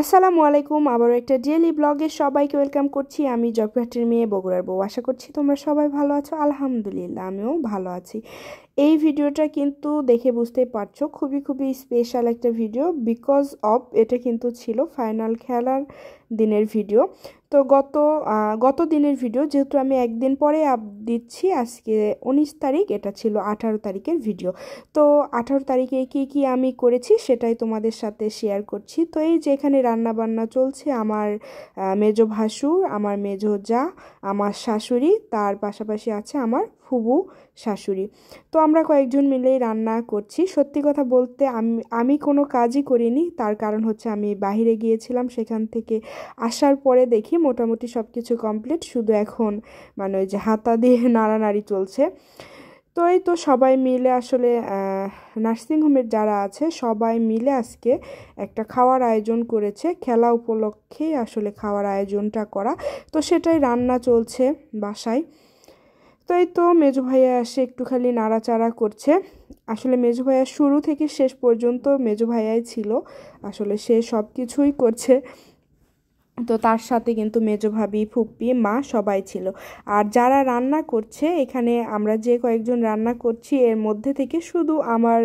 আসসালামু আলাইকুম আবারও একটা ডেলি ব্লগে সবাইকে ওয়েলকাম করছি আমি জগভাটির মেয়ে বগুড়ার বউ আশা করছি তোমরা সবাই ভালো আছো আলহামদুলিল্লাহ আমিও ভালো আছি এই ভিডিওটা কিন্তু দেখে বুঝতে পারছো খুবই খুবই স্পেশাল একটা ভিডিও বিকজ অফ এটা কিন্তু ছিল ফাইনাল খেলার দিনের ভিডিও তো গত গত দিনের ভিডিও যেহেতু আমি একদিন পরে আপ দিচ্ছি আজকে উনিশ তারিখ এটা ছিল আঠারো তারিখের ভিডিও তো আঠারো তারিখে কি কি আমি করেছি সেটাই তোমাদের সাথে শেয়ার করছি তো এই যে এখানে রান্নাবান্না চলছে আমার মেজ ভাসুর আমার মেজ যা আমার শাশুড়ি তার পাশাপাশি আছে আমার ফুবু শাশুড়ি তো আমরা কয়েকজন মিলেই রান্না করছি সত্যি কথা বলতে আমি আমি কোনো কাজই করিনি তার কারণ হচ্ছে আমি বাহিরে গিয়েছিলাম সেখান থেকে আসার পরে দেখি মোটামুটি সব কিছু কমপ্লিট শুধু এখন মানে ওই যে হাতা দিয়ে নাড়ানাড়ি চলছে তো এই তো সবাই মিলে আসলে নার্সিংহোমের যারা আছে সবাই মিলে আজকে একটা খাওয়ার আয়োজন করেছে খেলা উপলক্ষে আসলে খাওয়ার আয়োজনটা করা তো সেটাই রান্না চলছে বাসায় তো তো মেজু ভাইয়া এসে একটু খালি নাড়াচাড়া করছে আসলে মেজ ভাইয়া শুরু থেকে শেষ পর্যন্ত মেজ ভাইয়াই ছিল আসলে সে সব কিছুই করছে তো তার সাথে কিন্তু মেজো ভাবি ফুপ্পি মা সবাই ছিল আর যারা রান্না করছে এখানে আমরা যে কয়েকজন রান্না করছি এর মধ্যে থেকে শুধু আমার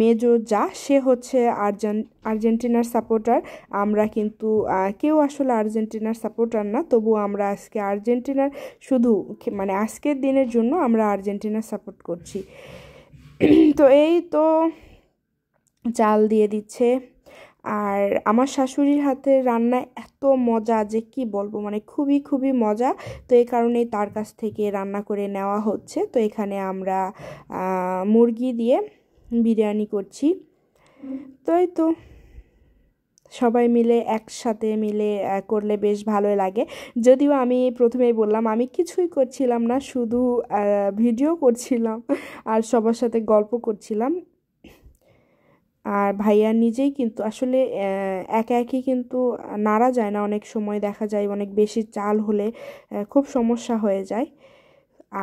মেজো যা সে হচ্ছে আর্জেন আর্জেন্টিনার সাপোর্টার আমরা কিন্তু কেউ আসলে আর্জেন্টিনার সাপোর্টার না তবু আমরা আজকে আর্জেন্টিনার শুধু মানে আজকের দিনের জন্য আমরা আর্জেন্টিনার সাপোর্ট করছি তো এই তো চাল দিয়ে দিচ্ছে আর আমার শাশুড়ির হাতের রান্না এত মজা যে কি বলবো মানে খুবই খুবই মজা তো এই কারণেই তার কাছ থেকে রান্না করে নেওয়া হচ্ছে তো এখানে আমরা মুরগি দিয়ে বিরিয়ানি করছি তো এই তো সবাই মিলে একসাথে মিলে করলে বেশ ভালোই লাগে যদিও আমি প্রথমেই বললাম আমি কিছুই করছিলাম না শুধু ভিডিও করছিলাম আর সবার সাথে গল্প করছিলাম আর ভাইয়া নিজেই কিন্তু আসলে একা একই কিন্তু নাড়া যায় না অনেক সময় দেখা যায় অনেক বেশি চাল হলে খুব সমস্যা হয়ে যায়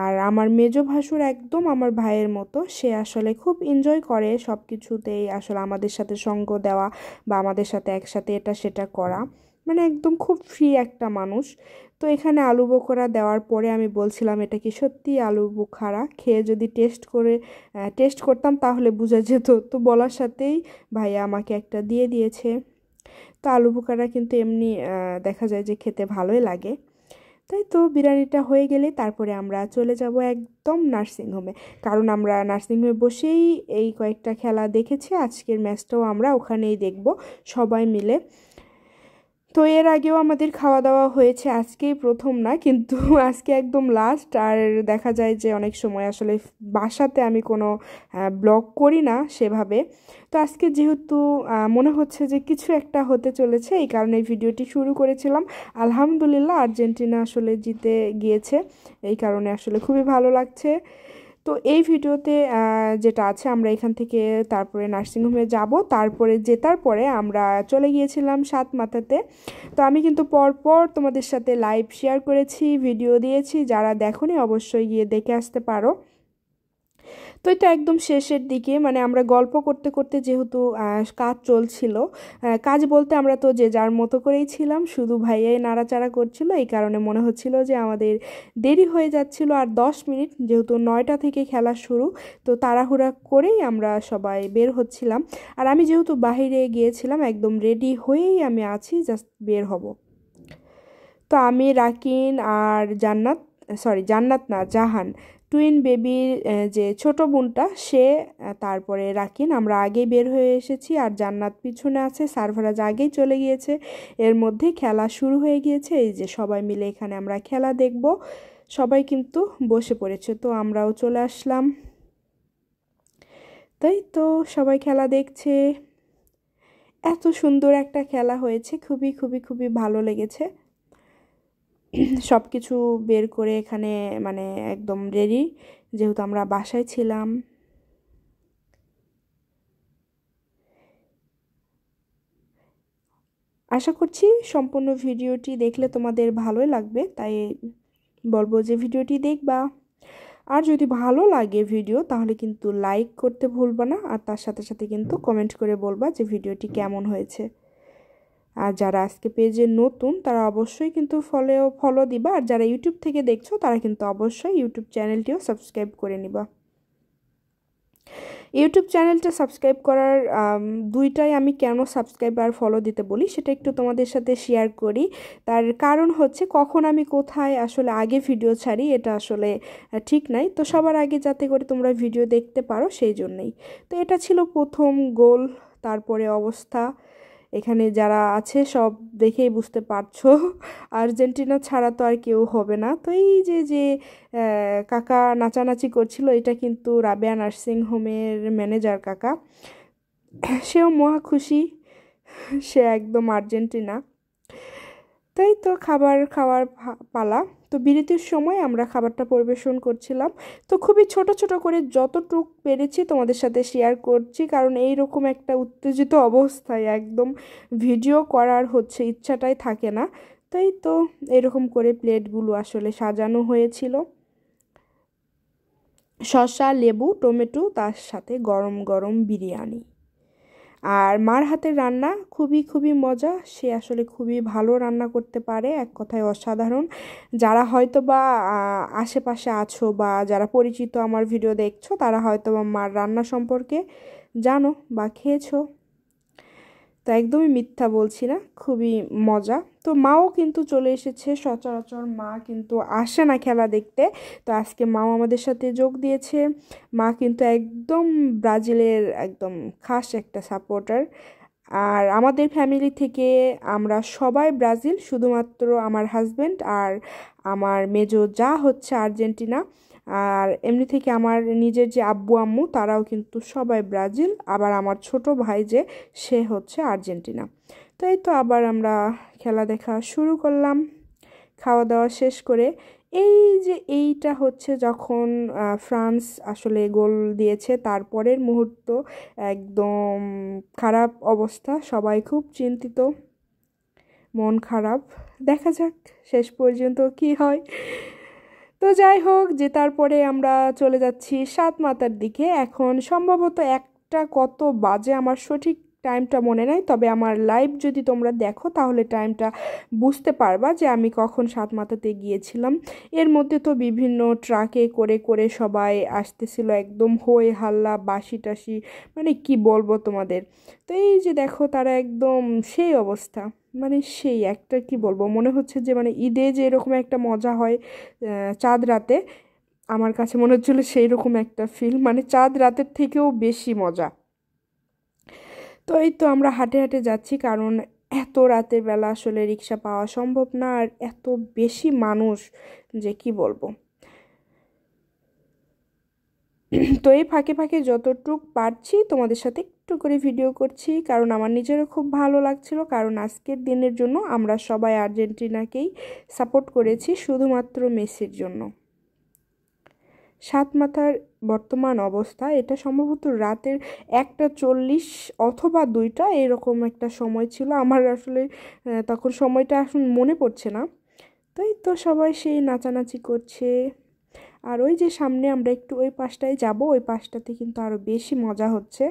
আর আমার মেজো ভাসুর একদম আমার ভাইয়ের মতো সে আসলে খুব এনজয় করে সব কিছুতেই আসলে আমাদের সাথে সঙ্গ দেওয়া বা আমাদের সাথে একসাথে এটা সেটা করা মানে একদম খুব ফ্রি একটা মানুষ তো এখানে আলু বোখরা দেওয়ার পরে আমি বলছিলাম এটা কি সত্যি আলু বোখারা খেয়ে যদি টেস্ট করে টেস্ট করতাম তাহলে বোঝা যেত তো বলার সাথেই ভাইয়া আমাকে একটা দিয়ে দিয়েছে তো আলু বোখারা কিন্তু এমনি দেখা যায় যে খেতে ভালোই লাগে তাই তো বিরিয়ানিটা হয়ে গেলে তারপরে আমরা চলে যাব একদম নার্সিংহোমে কারণ আমরা নার্সিংহোমে বসেই এই কয়েকটা খেলা দেখেছি আজকের ম্যাচটাও আমরা ওখানেই দেখব সবাই মিলে তো এর আগেও আমাদের খাওয়া দাওয়া হয়েছে আজকেই প্রথম না কিন্তু আজকে একদম লাস্ট আর দেখা যায় যে অনেক সময় আসলে বাসাতে আমি কোনো ব্লগ করি না সেভাবে তো আজকে যেহেতু মনে হচ্ছে যে কিছু একটা হতে চলেছে এই কারণে ভিডিওটি শুরু করেছিলাম আলহামদুলিল্লাহ আর্জেন্টিনা আসলে জিতে গিয়েছে এই কারণে আসলে খুবই ভালো লাগছে তো এই ভিডিওতে যেটা আছে আমরা এখান থেকে তারপরে নার্সিংহোমে যাব তারপরে জেতার পরে আমরা চলে গিয়েছিলাম সাত মাথাতে তো আমি কিন্তু পরপর তোমাদের সাথে লাইভ শেয়ার করেছি ভিডিও দিয়েছি যারা দেখনি অবশ্যই গিয়ে দেখে আসতে পারো তো এটা একদম শেষের দিকে মানে আমরা গল্প করতে করতে যেহেতু কাজ চলছিল কাজ বলতে আমরা তো যে যার মতো করেই ছিলাম শুধু ভাইয়াই নাড়াচাড়া করছিল এই কারণে মনে হচ্ছিল যে আমাদের দেরি হয়ে যাচ্ছিল আর দশ মিনিট যেহেতু নয়টা থেকে খেলা শুরু তো তাড়াহুড়া করেই আমরা সবাই বের হচ্ছিলাম আর আমি যেহেতু বাহিরে গিয়েছিলাম একদম রেডি হয়েই আমি আছি জাস্ট বের হব তো আমি রাকিন আর জান্নাত সরি জান্নাত না জাহান টুইন বেবির যে ছোট বোনটা সে তারপরে রাকিন আমরা আগেই বের হয়ে এসেছি আর জান্নাত পিছনে আছে সার্ভারাজ আগেই চলে গিয়েছে এর মধ্যে খেলা শুরু হয়ে গিয়েছে এই যে সবাই মিলে এখানে আমরা খেলা দেখব সবাই কিন্তু বসে পড়েছে তো আমরাও চলে আসলাম তাই তো সবাই খেলা দেখছে এত সুন্দর একটা খেলা হয়েছে খুবই খুবই খুবই ভালো লেগেছে সব কিছু বের করে এখানে মানে একদম রেডি যেহেতু আমরা বাসায় ছিলাম আশা করছি সম্পূর্ণ ভিডিওটি দেখলে তোমাদের ভালোই লাগবে তাই বলবো যে ভিডিওটি দেখবা আর যদি ভালো লাগে ভিডিও তাহলে কিন্তু লাইক করতে ভুলবা না আর তার সাথে সাথে কিন্তু কমেন্ট করে বলবা যে ভিডিওটি কেমন হয়েছে আর যারা আজকে পেজে নতুন তারা অবশ্যই কিন্তু ফলো ফলো দিবা আর যারা ইউটিউব থেকে দেখছো তারা কিন্তু অবশ্যই ইউটিউব চ্যানেলটিও সাবস্ক্রাইব করে নিবা ইউটিউব চ্যানেলটা সাবস্ক্রাইব করার দুইটাই আমি কেন সাবস্ক্রাইব আর ফলো দিতে বলি সেটা একটু তোমাদের সাথে শেয়ার করি তার কারণ হচ্ছে কখন আমি কোথায় আসলে আগে ভিডিও ছাড়ি এটা আসলে ঠিক নাই তো সবার আগে যাতে করে তোমরা ভিডিও দেখতে পারো সেই জন্যই তো এটা ছিল প্রথম গোল তারপরে অবস্থা এখানে যারা আছে সব দেখেই বুঝতে পারছো আর্জেন্টিনা ছাড়া তো আর কেউ হবে না তো এই যে যে কাকা নাচানাচি করছিল এটা কিন্তু রাবেয়া নার্সিং হোমের ম্যানেজার কাকা সেও মহা খুশি সে একদম আর্জেন্টিনা তাই তো খাবার খাওয়ার পালা তো বিরতির সময় আমরা খাবারটা পরিবেশন করছিলাম তো খুবই ছোট ছোট করে যতটুক পেরেছি তোমাদের সাথে শেয়ার করছি কারণ এই রকম একটা উত্তেজিত অবস্থায় একদম ভিডিও করার হচ্ছে ইচ্ছাটাই থাকে না তাই তো এরকম করে প্লেটগুলো আসলে সাজানো হয়েছিল শসা লেবু টমেটো তার সাথে গরম গরম বিরিয়ানি আর মার হাতের রান্না খুবই খুবই মজা সে আসলে খুবই ভালো রান্না করতে পারে এক কথায় অসাধারণ যারা হয়তো বা আশেপাশে আছো বা যারা পরিচিত আমার ভিডিও দেখছো তারা হয়তো বা মার রান্না সম্পর্কে জানো বা খেয়েছো তো একদমই মিথ্যা বলছি না খুবই মজা তো মাও কিন্তু চলে এসেছে সচরাচর মা কিন্তু আসে না খেলা দেখতে তো আজকে মাও আমাদের সাথে যোগ দিয়েছে মা কিন্তু একদম ব্রাজিলের একদম খাস একটা সাপোর্টার আর আমাদের ফ্যামিলি থেকে আমরা সবাই ব্রাজিল শুধুমাত্র আমার হাজব্যান্ড আর আমার মেজো যা হচ্ছে আর্জেন্টিনা আর এমনি থেকে আমার নিজের যে আব্বু আম্মু তারাও কিন্তু সবাই ব্রাজিল আবার আমার ছোট ভাই যে সে হচ্ছে আর্জেন্টিনা তো এই তো আবার আমরা খেলা দেখা শুরু করলাম খাওয়া দাওয়া শেষ করে এই যে এইটা হচ্ছে যখন ফ্রান্স আসলে গোল দিয়েছে তারপরের মুহূর্ত একদম খারাপ অবস্থা সবাই খুব চিন্তিত মন খারাপ দেখা যাক শেষ পর্যন্ত কি হয় তো যাই হোক যে তারপরে আমরা চলে যাচ্ছি সাত মাতার দিকে এখন সম্ভবত একটা কত বাজে আমার সঠিক টাইমটা মনে নাই তবে আমার লাইভ যদি তোমরা দেখো তাহলে টাইমটা বুঝতে পারবা যে আমি কখন সাত মাথাতে গিয়েছিলাম এর মধ্যে তো বিভিন্ন ট্রাকে করে করে সবাই আসতেছিল একদম হয়ে হাল্লা বাসি টাসি মানে কি বলবো তোমাদের তো এই যে দেখো তারা একদম সেই অবস্থা মানে সেই একটা কি বলবো মনে হচ্ছে যে মানে ঈদে যে এরকম একটা মজা হয় চাঁদ রাতে আমার কাছে মনে হচ্ছিলো সেই রকম একটা ফিল মানে চাঁদ রাতের থেকেও বেশি মজা তো এই তো আমরা হাঁটে হাঁটে যাচ্ছি কারণ এত রাতের বেলা আসলে রিক্সা পাওয়া সম্ভব না আর এত বেশি মানুষ যে কি বলবো তো এই ফাঁকে ফাঁকে যতটুক পারছি তোমাদের সাথে একটু করে ভিডিও করছি কারণ আমার নিজেরও খুব ভালো লাগছিল কারণ আজকের দিনের জন্য আমরা সবাই আর্জেন্টিনাকেই সাপোর্ট করেছি শুধুমাত্র মেসির জন্য সাত মাথার বর্তমান অবস্থা এটা সম্ভবত রাতের একটা চল্লিশ অথবা দুইটা এরকম একটা সময় ছিল আমার আসলে তখন সময়টা আসুন মনে পড়ছে না তাই তো সবাই সেই নাচানাচি করছে আর ওই যে সামনে আমরা একটু ওই পাশটায় যাব ওই পাশটাতে কিন্তু আরও বেশি মজা হচ্ছে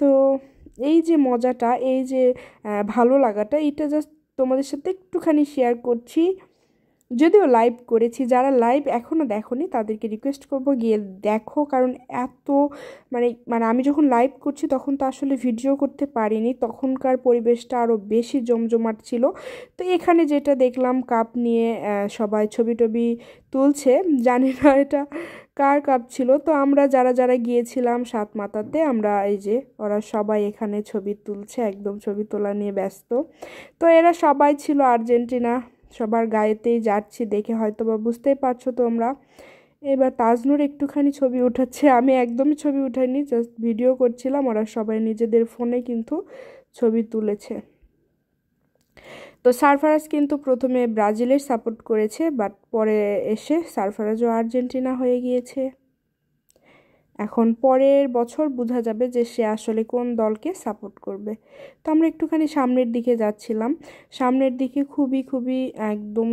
তো এই যে মজাটা এই যে ভালো লাগাটা এটা জাস্ট তোমাদের সাথে একটুখানি শেয়ার করছি যদিও লাইভ করেছি যারা লাইভ এখনও দেখনি তাদেরকে রিকোয়েস্ট করব গিয়ে দেখো কারণ এত মানে মানে আমি যখন লাইভ করছি তখন তো আসলে ভিডিও করতে পারিনি তখনকার পরিবেশটা আরও বেশি জমজমাট ছিল তো এখানে যেটা দেখলাম কাপ নিয়ে সবাই ছবি টবি তুলছে জানি না এটা কার কাপ ছিল তো আমরা যারা যারা গিয়েছিলাম সাত মাতাতে আমরা এই যে ওরা সবাই এখানে ছবি তুলছে একদম ছবি তোলা নিয়ে ব্যস্ত তো এরা সবাই ছিল আর্জেন্টিনা সবার গায়েতেই যাচ্ছে দেখে হয়তো বা বুঝতেই পারছো তোমরা এবার তাজনুর একটুখানি ছবি উঠাচ্ছে আমি একদমই ছবি উঠাইনি জাস্ট ভিডিও করছিলাম ওরা সবাই নিজেদের ফোনে কিন্তু ছবি তুলেছে তো সারফারাজ কিন্তু প্রথমে ব্রাজিলের সাপোর্ট করেছে বাট পরে এসে সারফারাজও আর্জেন্টিনা হয়ে গিয়েছে এখন পরের বছর বোঝা যাবে যে সে আসলে কোন দলকে সাপোর্ট করবে তো আমরা একটুখানি সামনের দিকে যাচ্ছিলাম সামনের দিকে খুবই খুবই একদম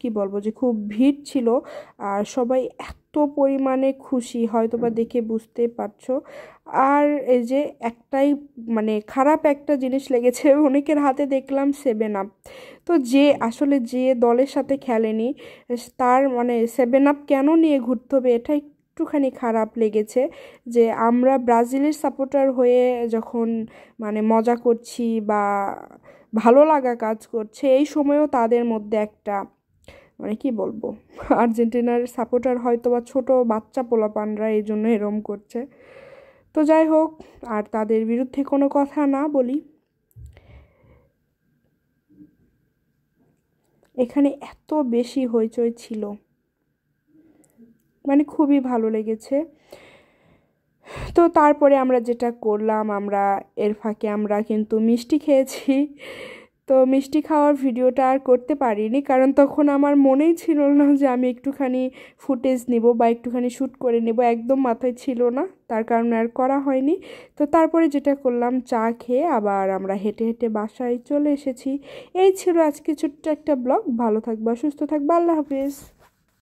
কি বলবো যে খুব ভিড় ছিল আর সবাই এত পরিমাণে খুশি হয়তো বা দেখে বুঝতে পারছো আর এই যে একটাই মানে খারাপ একটা জিনিস লেগেছে অনেকের হাতে দেখলাম সেভেন আপ তো যে আসলে যে দলের সাথে খেলেনি তার মানে সেভেন আপ কেন নিয়ে ঘুরতে হবে এটা একটুখানি খারাপ লেগেছে যে আমরা ব্রাজিলের সাপোর্টার হয়ে যখন মানে মজা করছি বা ভালো লাগা কাজ করছে এই সময়ও তাদের মধ্যে একটা মানে কি বলবো আর্জেন্টিনার সাপোর্টার হয়তো বা ছোটো বাচ্চা পোলাপানরা এই জন্য এরম করছে তো যাই হোক আর তাদের বিরুদ্ধে কোনো কথা না বলি এখানে এত বেশি হইচই ছিল মানে খুবই ভালো লেগেছে তো তারপরে আমরা যেটা করলাম আমরা এর ফাঁকে আমরা কিন্তু মিষ্টি খেয়েছি তো মিষ্টি খাওয়ার ভিডিওটা আর করতে পারিনি কারণ তখন আমার মনেই ছিল না যে আমি একটুখানি ফুটেজ নিব বা একটুখানি শ্যুট করে নেব একদম মাথায় ছিল না তার কারণে আর করা হয়নি তো তারপরে যেটা করলাম চা খেয়ে আবার আমরা হেঁটে হেঁটে বাসায় চলে এসেছি এই ছিল আজকে ছোট্ট একটা ব্লগ ভালো থাকবা সুস্থ থাকবা আল্লাহ হাফিজ